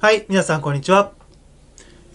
はい、皆さんこんにちは。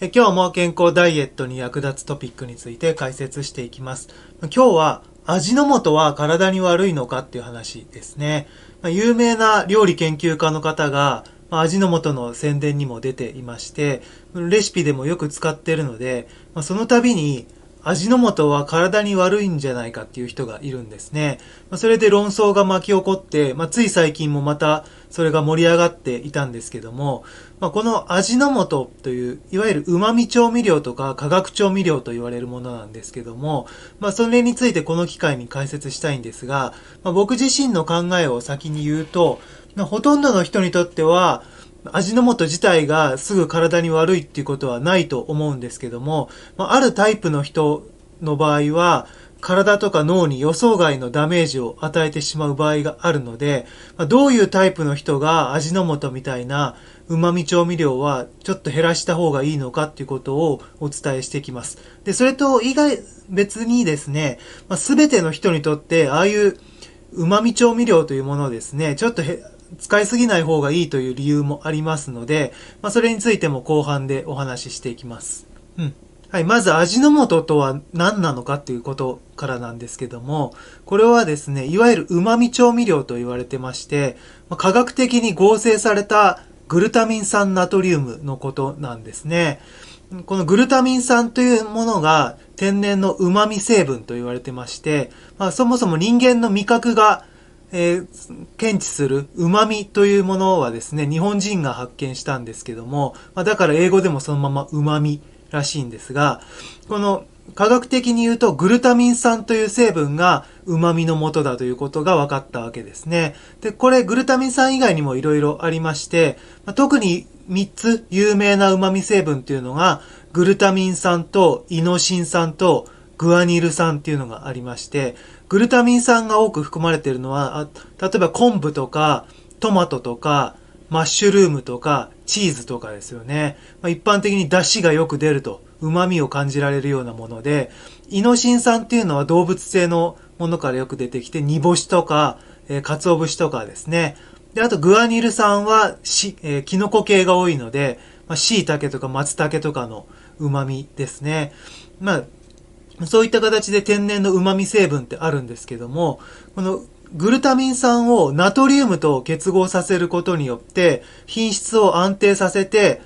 え今日も健康ダイエットに役立つトピックについて解説していきます。今日は味の素は体に悪いのかっていう話ですね。ま有名な料理研究家の方が味の素の宣伝にも出ていまして、レシピでもよく使ってるので、その度に味の素は体に悪いんじゃないかっていう人がいるんですね。まそれで論争が巻き起こって、まあ、つい最近もまたそれが盛り上がっていたんですけども、まあ、この味の素という、いわゆる旨味調味料とか化学調味料と言われるものなんですけども、まあ、それについてこの機会に解説したいんですが、ま僕自身の考えを先に言うと、まほとんどの人にとっては、味の素自体がすぐ体に悪いっていうことはないと思うんですけども、まあ、るタイプの人の場合は、体とか脳に予想外のダメージを与えてしまう場合があるので、まどういうタイプの人が味の素みたいな旨味調味料はちょっと減らした方がいいのかっていうことをお伝えしてきます。で、それと以外、別にですね、まあ、全ての人にとってああいう旨味調味料というものをですね、ちょっと使いすぎない方がいいという理由もありますので、まあ、それについても後半でお話ししていきます。うん。はい、まず味の素とは何なのかっていうことからなんですけども、これはですね、いわゆる旨味調味料と言われてまして、まあ、科学的に合成されたグルタミン酸ナトリウムのことなんですね。このグルタミン酸というものが天然の旨味成分と言われてまして、まあ、そもそも人間の味覚がえー、検知する旨味というものはですね、日本人が発見したんですけども、まあ、だから英語でもそのまま旨味らしいんですが、この科学的に言うとグルタミン酸という成分が旨味の元だということが分かったわけですね。で、これグルタミン酸以外にも色々ありまして、まあ、特に3つ有名な旨味成分というのが、グルタミン酸とイノシン酸とグアニル酸っていうのがありまして、グルタミン酸が多く含まれているのは、例えば昆布とか、トマトとか、マッシュルームとか、チーズとかですよね。まあ、一般的に出汁がよく出ると、旨味を感じられるようなもので、イノシン酸っていうのは動物性のものからよく出てきて、煮干しとか、えー、鰹節とかですね。で、あとグアニル酸は、し、えー、キノコ系が多いので、まあ、椎茸とか松茸とかの旨味ですね。まあ、そういった形で天然の旨味成分ってあるんですけども、このグルタミン酸をナトリウムと結合させることによって、品質を安定させて、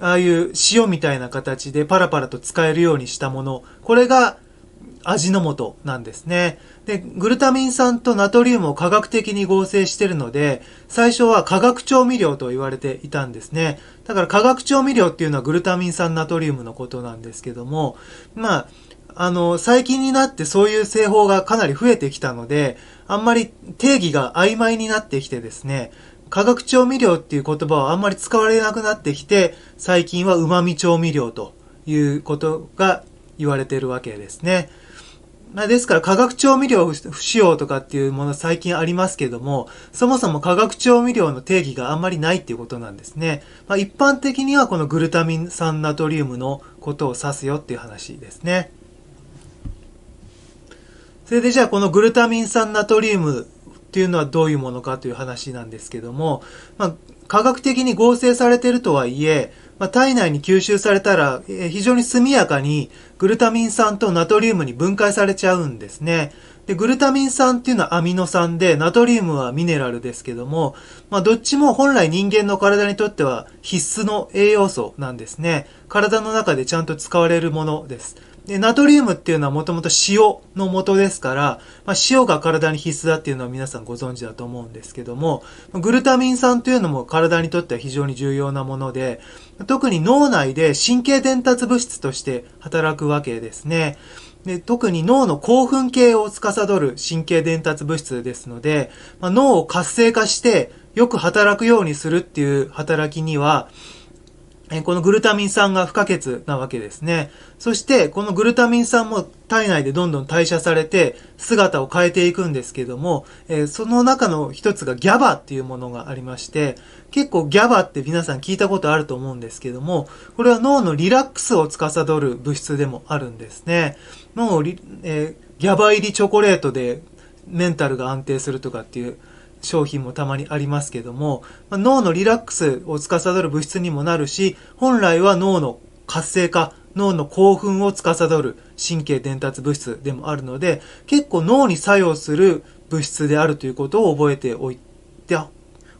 ああいう塩みたいな形でパラパラと使えるようにしたもの、これが味の素なんですね。で、グルタミン酸とナトリウムを科学的に合成してるので、最初は化学調味料と言われていたんですね。だから化学調味料っていうのはグルタミン酸ナトリウムのことなんですけども、まあ、あの、最近になってそういう製法がかなり増えてきたので、あんまり定義が曖昧になってきてですね、化学調味料っていう言葉はあんまり使われなくなってきて、最近は旨味調味料ということが言われているわけですね。まあ、ですから化学調味料不使用とかっていうもの最近ありますけども、そもそも化学調味料の定義があんまりないっていうことなんですね。まあ、一般的にはこのグルタミン酸ナトリウムのことを指すよっていう話ですね。それでじゃあこのグルタミン酸ナトリウムっていうのはどういうものかという話なんですけども、まあ、科学的に合成されてるとはいえ、まあ、体内に吸収されたら、非常に速やかにグルタミン酸とナトリウムに分解されちゃうんですね。で、グルタミン酸っていうのはアミノ酸で、ナトリウムはミネラルですけども、まあどっちも本来人間の体にとっては必須の栄養素なんですね。体の中でちゃんと使われるものです。で、ナトリウムっていうのはもともと塩の元ですから、まあ、塩が体に必須だっていうのは皆さんご存知だと思うんですけども、グルタミン酸というのも体にとっては非常に重要なもので、特に脳内で神経伝達物質として働くわけですね。で特に脳の興奮系を司る神経伝達物質ですので、まあ、脳を活性化してよく働くようにするっていう働きには、このグルタミン酸が不可欠なわけですね。そして、このグルタミン酸も体内でどんどん代謝されて姿を変えていくんですけども、えその中の一つが GABA っていうものがありまして、結構 GABA って皆さん聞いたことあると思うんですけども、これは脳のリラックスを司る物質でもあるんですね。脳をリ、えー、g a 入りチョコレートでメンタルが安定するとかっていう商品もたまにありますけども、まあ、脳のリラックスを司る物質にもなるし、本来は脳の活性化、脳の興奮を司る神経伝達物質でもあるので、結構脳に作用する物質であるということを覚えておいて、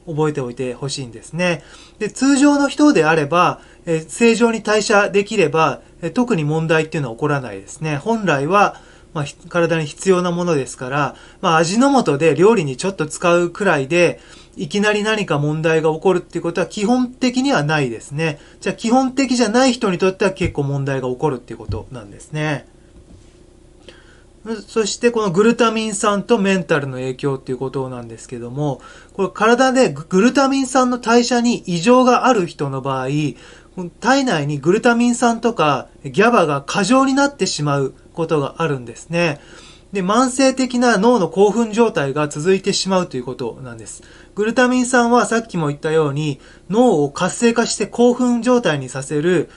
覚えておいてほしいんですね。で、通常の人であれば、え正常に代謝できれば、え特に問題っていうのは起こらないですね。本来は、まあ、体に必要なものですから、まあ、味の素で料理にちょっと使うくらいで、いきなり何か問題が起こるっていうことは基本的にはないですね。じゃあ基本的じゃない人にとっては結構問題が起こるっていうことなんですね。そしてこのグルタミン酸とメンタルの影響っていうことなんですけども、これ体でグルタミン酸の代謝に異常がある人の場合、体内にグルタミン酸とかギャバが過剰になってしまうことがあるんですね。で、慢性的な脳の興奮状態が続いてしまうということなんです。グルタミン酸はさっきも言ったように、脳を活性化して興奮状態にさせる、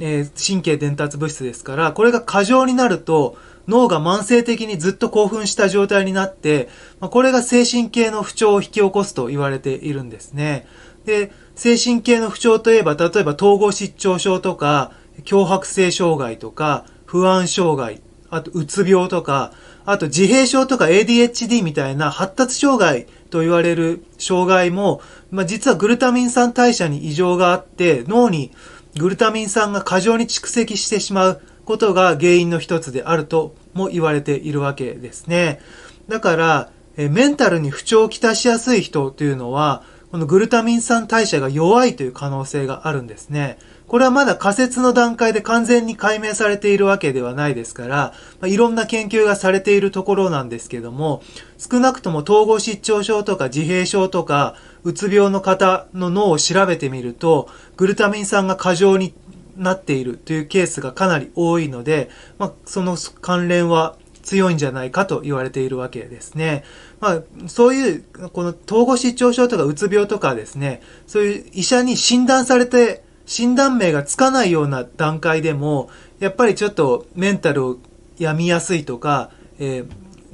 えー、神経伝達物質ですから、これが過剰になると、脳が慢性的にずっと興奮した状態になって、まあ、これが精神系の不調を引き起こすと言われているんですね。で、精神系の不調といえば、例えば統合失調症とか、強迫性障害とか、不安障害、あとうつ病とか、あと自閉症とか ADHD みたいな発達障害と言われる障害も、まあ、実はグルタミン酸代謝に異常があって脳にグルタミン酸が過剰に蓄積してしまうことが原因の一つであるとも言われているわけですね。だから、えメンタルに不調をきたしやすい人というのは、このグルタミン酸代謝が弱いという可能性があるんですね。これはまだ仮説の段階で完全に解明されているわけではないですから、まあ、いろんな研究がされているところなんですけども、少なくとも統合失調症とか自閉症とか、うつ病の方の脳を調べてみると、グルタミン酸が過剰になっているというケースがかなり多いので、まあ、その関連は強いんじゃないかと言われているわけですね。まあ、そういう、この統合失調症とかうつ病とかですね、そういう医者に診断されて診断名がつかないような段階でも、やっぱりちょっとメンタルを病みやすいとか、え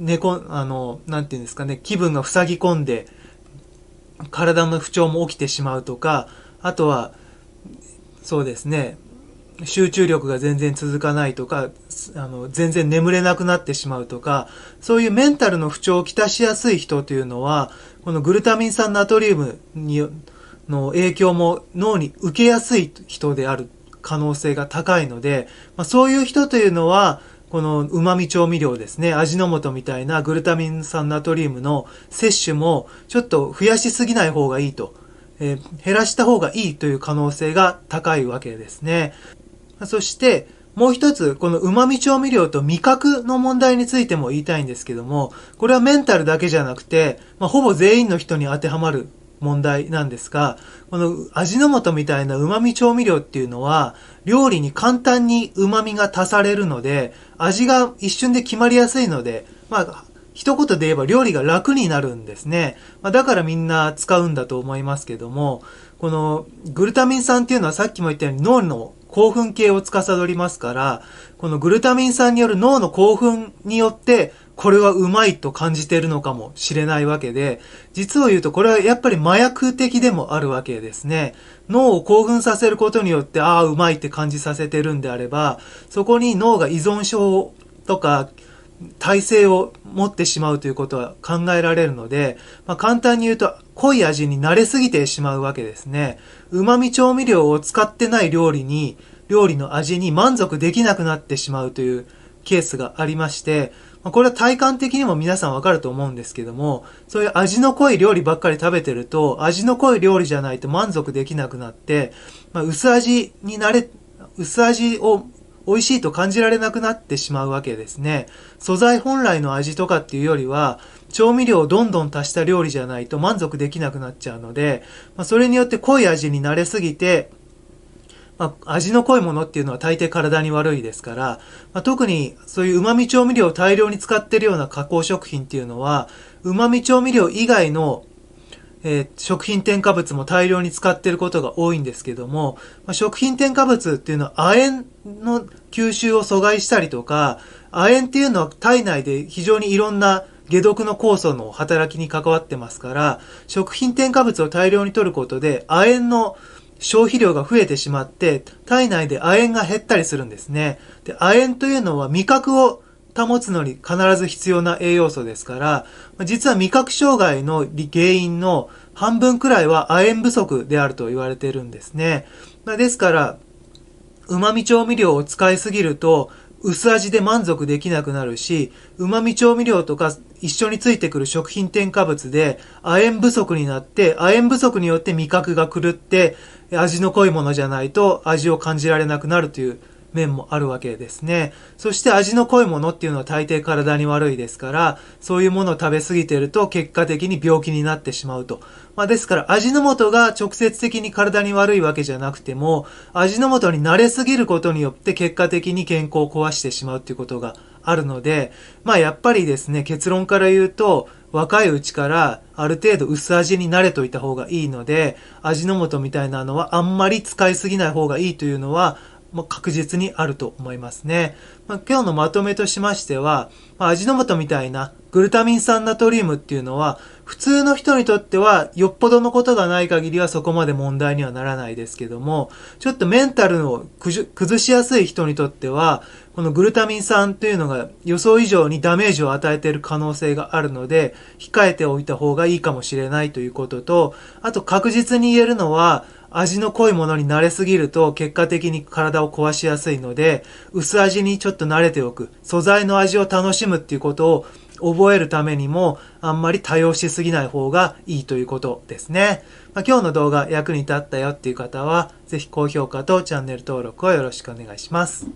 ー、あの、なんていうんですかね、気分が塞ぎ込んで、体の不調も起きてしまうとか、あとは、そうですね、集中力が全然続かないとか、あの、全然眠れなくなってしまうとか、そういうメンタルの不調をきたしやすい人というのは、このグルタミン酸ナトリウムにの影響も脳に受けやすい人である可能性が高いので、まあ、そういう人というのは、この旨味調味料ですね、味の素みたいなグルタミン酸ナトリウムの摂取もちょっと増やしすぎない方がいいと、えー、減らした方がいいという可能性が高いわけですね。そして、もう一つ、この旨味調味料と味覚の問題についても言いたいんですけども、これはメンタルだけじゃなくて、まあ、ほぼ全員の人に当てはまる問題なんですが、この味の素みたいな旨味調味料っていうのは、料理に簡単に旨味が足されるので、味が一瞬で決まりやすいので、まあ、一言で言えば料理が楽になるんですね。まあ、だからみんな使うんだと思いますけども、このグルタミン酸っていうのはさっきも言ったように脳の興奮系を司りますから、このグルタミン酸による脳の興奮によってこれはうまいと感じてるのかもしれないわけで、実を言うとこれはやっぱり麻薬的でもあるわけですね。脳を興奮させることによって、ああ、うまいって感じさせてるんであれば、そこに脳が依存症とか、体制を持ってしまうということは考えられるので、まあ、簡単に言うと濃い味に慣れすぎてしまうわけですね。旨味調味料を使ってない料理に、料理の味に満足できなくなってしまうというケースがありまして、まこれは体感的にも皆さんわかると思うんですけども、そういう味の濃い料理ばっかり食べてると、味の濃い料理じゃないと満足できなくなって、まあ、薄味になれ、薄味を美味しいと感じられなくなってしまうわけですね。素材本来の味とかっていうよりは、調味料をどんどん足した料理じゃないと満足できなくなっちゃうので、まあ、それによって濃い味になれすぎて、まあ、味の濃いものっていうのは大抵体に悪いですから、まあ、特にそういう旨味調味料を大量に使ってるような加工食品っていうのは、旨味調味料以外の、えー、食品添加物も大量に使ってることが多いんですけども、まあ、食品添加物っていうのは亜鉛の吸収を阻害したりとか、亜鉛っていうのは体内で非常にいろんな解毒の酵素の働きに関わってますから、食品添加物を大量に摂ることで、亜鉛の消費量が増えてしまって、体内で亜鉛が減ったりするんですね。で、亜鉛というのは味覚を保つのに必ず必要な栄養素ですから、実は味覚障害の原因の半分くらいは亜鉛不足であると言われているんですね。ですから、旨味調味料を使いすぎると、薄味で満足できなくなるし、旨味調味料とか一緒についてくる食品添加物で、亜鉛不足になって、亜鉛不足によって味覚が狂って、味の濃いものじゃないと味を感じられなくなるという面もあるわけですね。そして味の濃いものっていうのは大抵体に悪いですから、そういうものを食べ過ぎてると結果的に病気になってしまうと。まあ、ですから味の素が直接的に体に悪いわけじゃなくても、味の素に慣れすぎることによって結果的に健康を壊してしまうっていうことがあるので、まあやっぱりですね、結論から言うと、若いうちからある程度薄味に慣れといた方がいいので、味の素みたいなのはあんまり使いすぎない方がいいというのは、まあ、確実にあると思いますね。まあ、今日のまとめとしましては、まあ、味の素みたいなグルタミン酸ナトリウムっていうのは、普通の人にとっては、よっぽどのことがない限りはそこまで問題にはならないですけども、ちょっとメンタルを崩しやすい人にとっては、このグルタミン酸というのが予想以上にダメージを与えている可能性があるので、控えておいた方がいいかもしれないということと、あと確実に言えるのは、味の濃いものに慣れすぎると結果的に体を壊しやすいので、薄味にちょっと慣れておく、素材の味を楽しむっていうことを覚えるためにもあんまり多用しすぎない方がいいということですね。まあ、今日の動画役に立ったよっていう方は、ぜひ高評価とチャンネル登録をよろしくお願いします。